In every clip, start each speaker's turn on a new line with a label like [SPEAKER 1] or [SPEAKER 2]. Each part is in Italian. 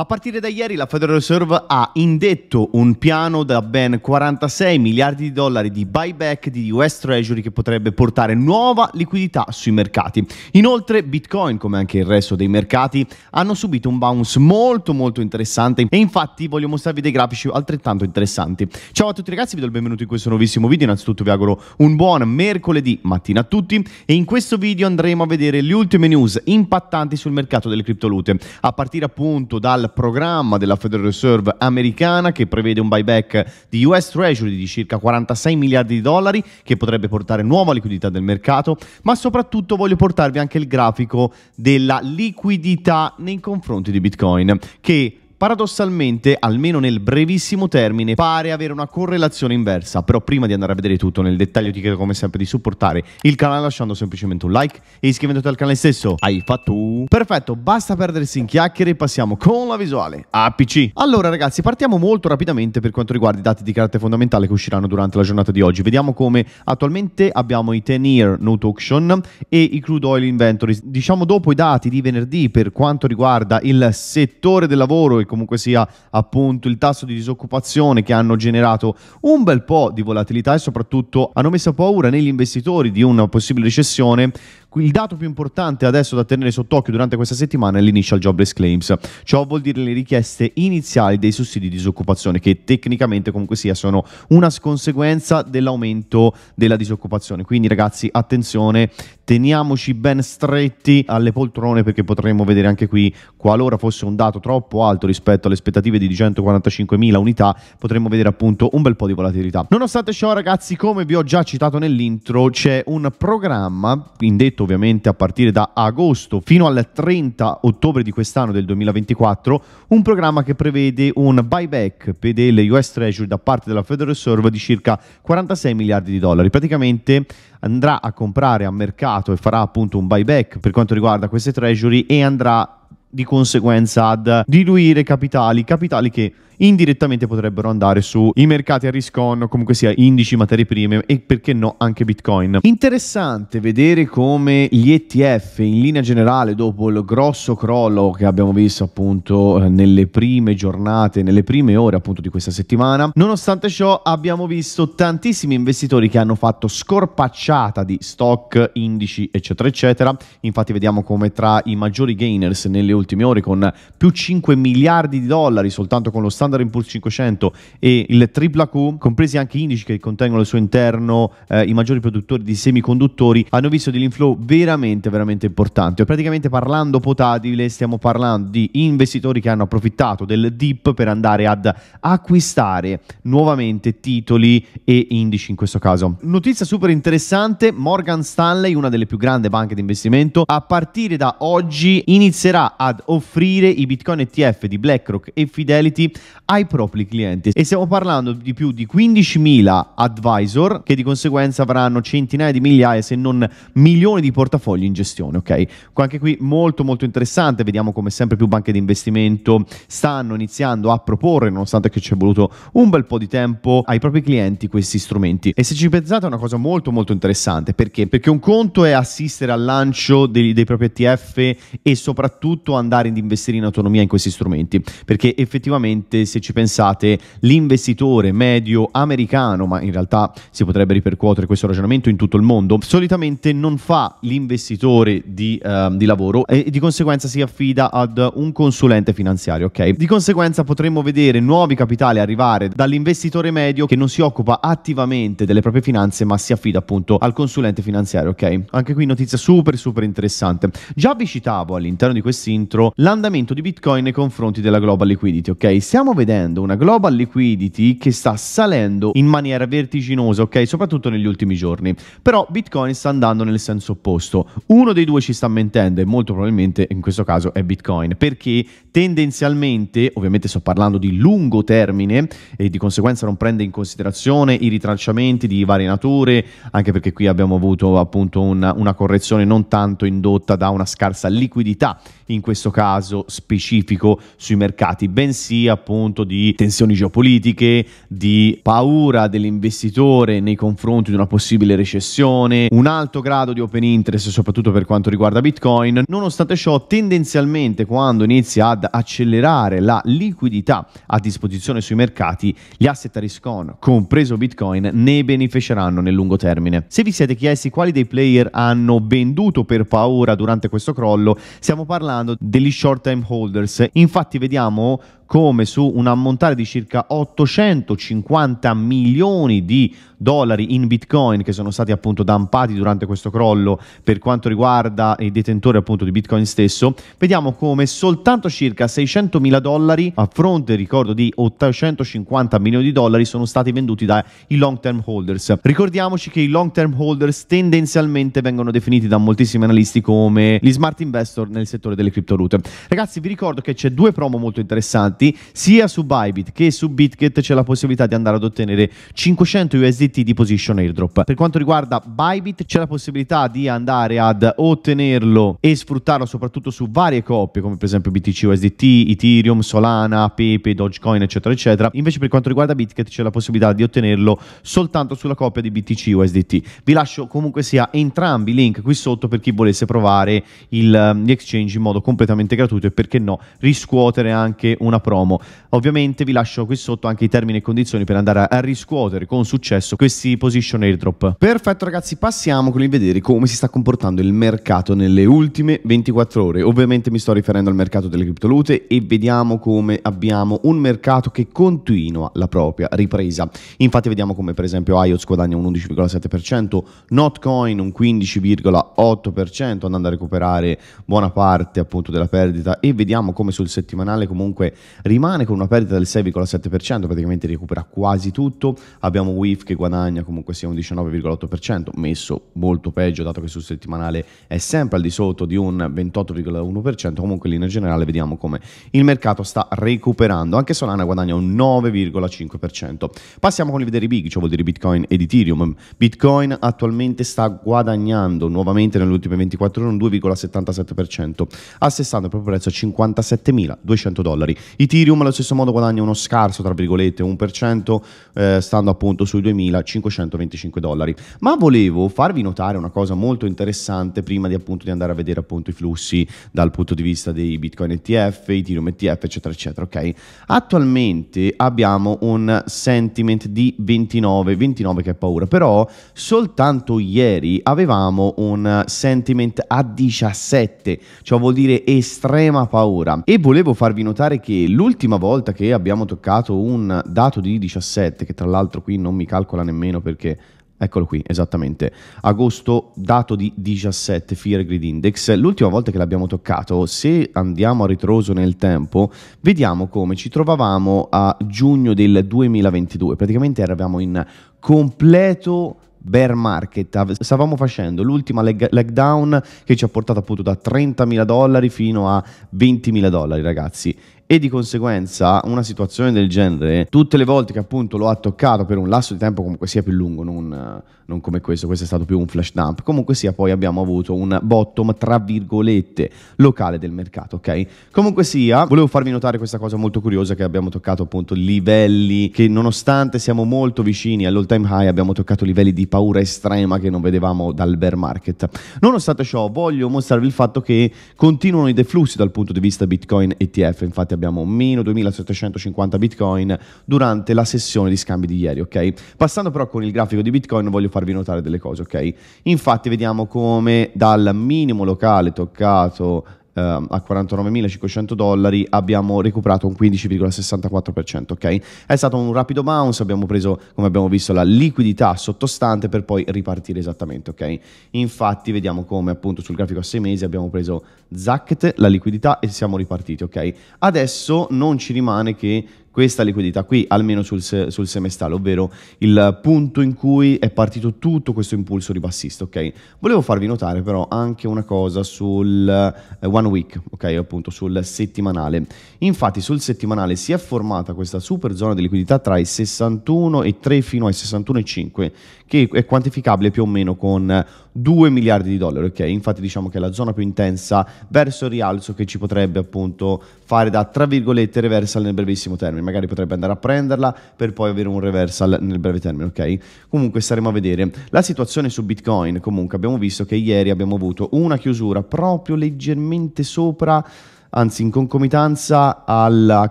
[SPEAKER 1] A partire da ieri la Federal Reserve ha indetto un piano da ben 46 miliardi di dollari di buyback di US Treasury che potrebbe portare nuova liquidità sui mercati. Inoltre Bitcoin, come anche il resto dei mercati, hanno subito un bounce molto molto interessante e infatti voglio mostrarvi dei grafici altrettanto interessanti. Ciao a tutti ragazzi, vi do il benvenuto in questo nuovissimo video. Innanzitutto vi auguro un buon mercoledì mattina a tutti e in questo video andremo a vedere le ultime news impattanti sul mercato delle criptovalute, a partire appunto dal programma della Federal Reserve americana che prevede un buyback di US Treasury di circa 46 miliardi di dollari che potrebbe portare nuova liquidità del mercato, ma soprattutto voglio portarvi anche il grafico della liquidità nei confronti di Bitcoin che paradossalmente, almeno nel brevissimo termine, pare avere una correlazione inversa. Però prima di andare a vedere tutto nel dettaglio ti chiedo come sempre di supportare il canale lasciando semplicemente un like e iscrivendoti al canale stesso. Hai fatto? Perfetto, basta perdersi in chiacchiere e passiamo con la visuale a PC. Allora ragazzi, partiamo molto rapidamente per quanto riguarda i dati di carattere fondamentale che usciranno durante la giornata di oggi. Vediamo come attualmente abbiamo i 10 year note auction e i crude oil inventories. Diciamo dopo i dati di venerdì per quanto riguarda il settore del lavoro e comunque sia appunto il tasso di disoccupazione che hanno generato un bel po' di volatilità e soprattutto hanno messo paura negli investitori di una possibile recessione il dato più importante adesso da tenere sott'occhio durante questa settimana è l'initial jobless claims, ciò vuol dire le richieste iniziali dei sussidi di disoccupazione che tecnicamente comunque sia sono una conseguenza dell'aumento della disoccupazione. Quindi ragazzi attenzione, teniamoci ben stretti alle poltrone perché potremmo vedere anche qui qualora fosse un dato troppo alto rispetto alle aspettative di 245.000 unità potremmo vedere appunto un bel po' di volatilità. Nonostante ciò ragazzi come vi ho già citato nell'intro c'è un programma indetto pagamento ovviamente a partire da agosto fino al 30 ottobre di quest'anno del 2024, un programma che prevede un buyback per delle US Treasury da parte della Federal Reserve di circa 46 miliardi di dollari. Praticamente andrà a comprare a mercato e farà appunto un buyback per quanto riguarda queste Treasury e andrà di conseguenza a diluire capitali, capitali che indirettamente potrebbero andare sui mercati a rischio on, comunque sia indici, materie prime e perché no anche Bitcoin. Interessante vedere come gli ETF in linea generale dopo il grosso crollo che abbiamo visto appunto nelle prime giornate, nelle prime ore appunto di questa settimana, nonostante ciò abbiamo visto tantissimi investitori che hanno fatto scorpacciata di stock, indici eccetera eccetera, infatti vediamo come tra i maggiori gainers nelle ultime ore con più 5 miliardi di dollari soltanto con lo standard Standard Impulse 500 e il Tripla q compresi anche indici che contengono al suo interno eh, i maggiori produttori di semiconduttori, hanno visto dell'inflow veramente, veramente importante. Praticamente parlando potabile, stiamo parlando di investitori che hanno approfittato del dip per andare ad acquistare nuovamente titoli e indici in questo caso. Notizia super interessante, Morgan Stanley, una delle più grandi banche di investimento, a partire da oggi inizierà ad offrire i Bitcoin ETF di BlackRock e Fidelity ai propri clienti e stiamo parlando di più di 15.000 advisor che di conseguenza avranno centinaia di migliaia se non milioni di portafogli in gestione, ok? Anche qui molto molto interessante, vediamo come sempre più banche di investimento stanno iniziando a proporre, nonostante che ci è voluto un bel po' di tempo, ai propri clienti questi strumenti. E se ci pensate è una cosa molto molto interessante, perché? Perché un conto è assistere al lancio dei, dei propri ETF e soprattutto andare ad investire in autonomia in questi strumenti, perché effettivamente se ci pensate l'investitore medio americano, ma in realtà si potrebbe ripercuotere questo ragionamento in tutto il mondo, solitamente non fa l'investitore di, uh, di lavoro e di conseguenza si affida ad un consulente finanziario, ok? Di conseguenza potremmo vedere nuovi capitali arrivare dall'investitore medio che non si occupa attivamente delle proprie finanze ma si affida appunto al consulente finanziario, ok? Anche qui notizia super super interessante. Già vi citavo all'interno di quest'intro l'andamento di Bitcoin nei confronti della global liquidity, ok? Siamo stiamo vedendo una global liquidity che sta salendo in maniera vertiginosa, ok? Soprattutto negli ultimi giorni. Però Bitcoin sta andando nel senso opposto. Uno dei due ci sta mentendo e molto probabilmente in questo caso è Bitcoin, perché tendenzialmente, ovviamente sto parlando di lungo termine e di conseguenza non prende in considerazione i ritracciamenti di varie nature, anche perché qui abbiamo avuto appunto una, una correzione non tanto indotta da una scarsa liquidità in questo caso specifico sui mercati, bensì appunto conto di tensioni geopolitiche, di paura dell'investitore nei confronti di una possibile recessione, un alto grado di open interest soprattutto per quanto riguarda Bitcoin. Nonostante ciò, tendenzialmente quando inizia ad accelerare la liquidità a disposizione sui mercati, gli asset a risk on, compreso Bitcoin, ne beneficeranno nel lungo termine. Se vi siete chiesti quali dei player hanno venduto per paura durante questo crollo, stiamo parlando degli short time holders. Infatti vediamo come su un ammontare di circa 850 milioni di dollari in bitcoin che sono stati appunto dampati durante questo crollo per quanto riguarda i detentori appunto di bitcoin stesso, vediamo come soltanto circa 600 mila dollari a fronte, ricordo, di 850 milioni di dollari sono stati venduti dai long term holders. Ricordiamoci che i long term holders tendenzialmente vengono definiti da moltissimi analisti come gli smart investor nel settore delle criptovalute. Ragazzi, vi ricordo che c'è due promo molto interessanti Infatti, sia su Bybit che su Bitget c'è la possibilità di andare ad ottenere 500 USDT di position airdrop. Per quanto riguarda Bybit, c'è la possibilità di andare ad ottenerlo e sfruttarlo soprattutto su varie coppie, come per esempio BTC USDT, Ethereum, Solana, Pepe, Dogecoin, eccetera, eccetera. Invece, per quanto riguarda Bitget, c'è la possibilità di ottenerlo soltanto sulla coppia di BTC USDT. Vi lascio comunque sia entrambi i link qui sotto per chi volesse provare il, ehm, gli exchange in modo completamente gratuito e perché no, riscuotere anche una promo. Ovviamente vi lascio qui sotto anche i termini e condizioni per andare a riscuotere con successo questi position airdrop. Perfetto ragazzi, passiamo con il vedere come si sta comportando il mercato nelle ultime 24 ore. Ovviamente mi sto riferendo al mercato delle criptovalute e vediamo come abbiamo un mercato che continua la propria ripresa. Infatti vediamo come per esempio IOTS guadagna un 11,7%, Notcoin un 15,8% andando a recuperare buona parte appunto della perdita e vediamo come sul settimanale comunque rimane con una perdita del 6,7%, praticamente recupera quasi tutto, abbiamo WIF che guadagna comunque sia un 19,8%, messo molto peggio dato che sul settimanale è sempre al di sotto di un 28,1%, comunque in linea generale vediamo come il mercato sta recuperando, anche Solana guadagna un 9,5%. Passiamo con i vederi big, cioè vuol dire Bitcoin ed Ethereum. Bitcoin attualmente sta guadagnando nuovamente nelle ultime 24 ore un 2,77%, assestando il proprio prezzo a 57.200 dollari. Ethereum allo stesso modo guadagna uno scarso, tra virgolette, 1%, eh, stando appunto sui 2.525 dollari. Ma volevo farvi notare una cosa molto interessante prima di appunto di andare a vedere appunto i flussi dal punto di vista dei Bitcoin ETF, Ethereum ETF, eccetera, eccetera, ok? Attualmente abbiamo un sentiment di 29, 29 che è paura, però soltanto ieri avevamo un sentiment a 17, ciò cioè vuol dire estrema paura. E volevo farvi notare che l'ultima volta che abbiamo toccato un dato di 17, che tra l'altro qui non mi calcola nemmeno perché Eccolo qui, esattamente. Agosto, dato di 17 Fear Grid Index. L'ultima volta che l'abbiamo toccato, se andiamo a ritroso nel tempo, vediamo come ci trovavamo a giugno del 2022. Praticamente eravamo in completo bear market, stavamo facendo l'ultima leg, leg down che ci ha portato appunto da 30.000 dollari fino a 20.000 dollari ragazzi e di conseguenza una situazione del genere, tutte le volte che appunto lo ha toccato per un lasso di tempo comunque sia più lungo, non, non come questo, questo è stato più un flash dump, comunque sia poi abbiamo avuto un bottom tra virgolette locale del mercato, ok? Comunque sia, volevo farvi notare questa cosa molto curiosa che abbiamo toccato appunto livelli che nonostante siamo molto vicini all'all time high abbiamo toccato livelli di paura estrema che non vedevamo dal bear market. Nonostante ciò voglio mostrarvi il fatto che continuano i deflussi dal punto di vista Bitcoin ETF, infatti abbiamo meno 2750 bitcoin durante la sessione di scambi di ieri, ok? Passando però con il grafico di bitcoin voglio farvi notare delle cose, ok? Infatti vediamo come dal minimo locale toccato eh, a 49.500 dollari abbiamo recuperato un 15,64%, ok? È stato un rapido bounce, abbiamo preso, come abbiamo visto, la liquidità sottostante per poi ripartire esattamente, ok? Infatti vediamo come appunto sul grafico a 6 mesi abbiamo preso zacket la liquidità e siamo ripartiti, ok? Adesso non ci rimane che questa liquidità qui, almeno sul, se- sul semestrale, ovvero il punto in cui è partito tutto questo impulso ribassista, ok? Volevo farvi notare però anche una cosa sul eh, one week, ok? Appunto sul settimanale. Infatti sul settimanale si è formata questa super zona di liquidità tra i 61 e 3 fino ai 61 e 5 che è quantificabile più o meno con 2 miliardi di dollari, ok? Infatti diciamo che è la zona più intensa verso il rialzo che ci potrebbe appunto fare da tra virgolette reversal nel brevissimo termine, magari potrebbe andare a prenderla per poi avere un reversal nel breve termine, ok? Comunque staremo a vedere. La situazione su Bitcoin, comunque abbiamo visto che ieri abbiamo avuto una chiusura proprio leggermente sopra anzi in concomitanza alla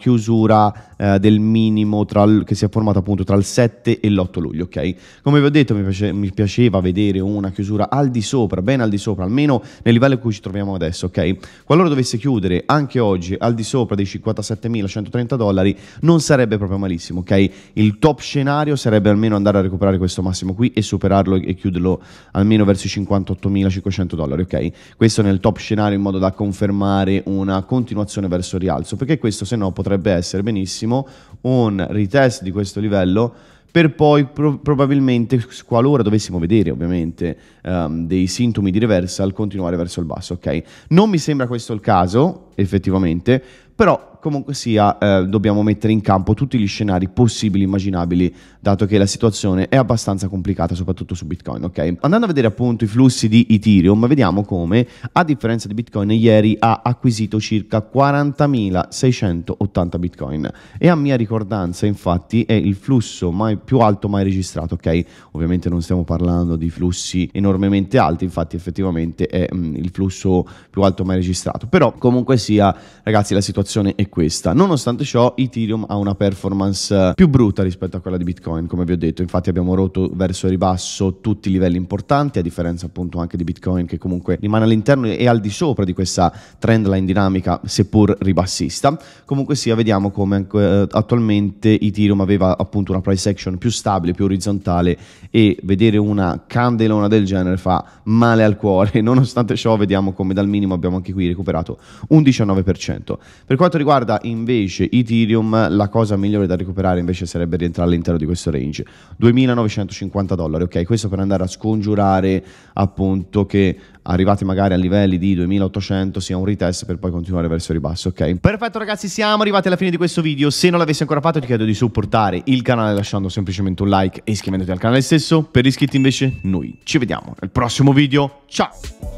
[SPEAKER 1] chiusura eh, del minimo il, che si è formata appunto tra il 7 e l'8 luglio, ok? Come vi ho detto mi, piace, mi, piaceva vedere una chiusura al di sopra, ben al di sopra, almeno nel livello in cui ci troviamo adesso, ok? Qualora dovesse chiudere anche oggi al di sopra dei 57.130 dollari non sarebbe proprio malissimo, ok? Il top scenario sarebbe almeno andare a recuperare questo massimo qui e superarlo e chiuderlo almeno verso i 58.500 dollari, ok? Questo nel top scenario in modo da confermare una continuazione verso il rialzo, perché questo se no potrebbe essere benissimo massimo un retest di questo livello per poi pro- probabilmente, qualora dovessimo vedere ovviamente um, dei sintomi di reversal, continuare verso il basso, ok? Non mi sembra questo il caso, effettivamente, però comunque sia eh, dobbiamo mettere in campo tutti gli scenari possibili immaginabili dato che la situazione è abbastanza complicata soprattutto su Bitcoin ok andando a vedere appunto i flussi di Ethereum vediamo come a differenza di Bitcoin ieri ha acquisito circa 40.680 Bitcoin e a mia ricordanza infatti è il flusso mai, più alto mai registrato ok ovviamente non stiamo parlando di flussi enormemente alti infatti effettivamente è mh, mm, il flusso più alto mai registrato però comunque sia ragazzi la situazione è questa. Nonostante ciò, Ethereum ha una performance più brutta rispetto a quella di Bitcoin, come vi ho detto. Infatti abbiamo rotto verso il ribasso tutti i livelli importanti, a differenza appunto anche di Bitcoin che comunque rimane all'interno e al di sopra di questa trend line dinamica, seppur ribassista. Comunque sia, vediamo come eh, attualmente Ethereum aveva appunto una price action più stabile, più orizzontale e vedere una candelona del genere fa male al cuore. Nonostante ciò, vediamo come dal minimo abbiamo anche qui recuperato un 19%. Per quanto riguarda riguarda invece Ethereum, la cosa migliore da recuperare invece sarebbe rientrare all'interno di questo range. 2.950 dollari, ok? Questo per andare a scongiurare appunto che arrivati magari a livelli di 2800 sia un retest per poi continuare verso il ribasso, ok? Perfetto ragazzi, siamo arrivati alla fine di questo video. Se non l'avessi ancora fatto ti chiedo di supportare il canale lasciando semplicemente un like e iscrivendoti al canale stesso. Per iscritti invece noi ci vediamo nel prossimo video. Ciao!